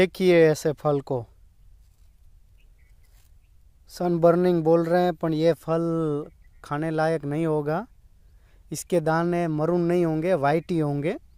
एक ही है ऐसे फल को सन बर्निंग बोल रहे हैं पर ये फल खाने लायक नहीं होगा इसके दाने मरून नहीं होंगे वाइट ही होंगे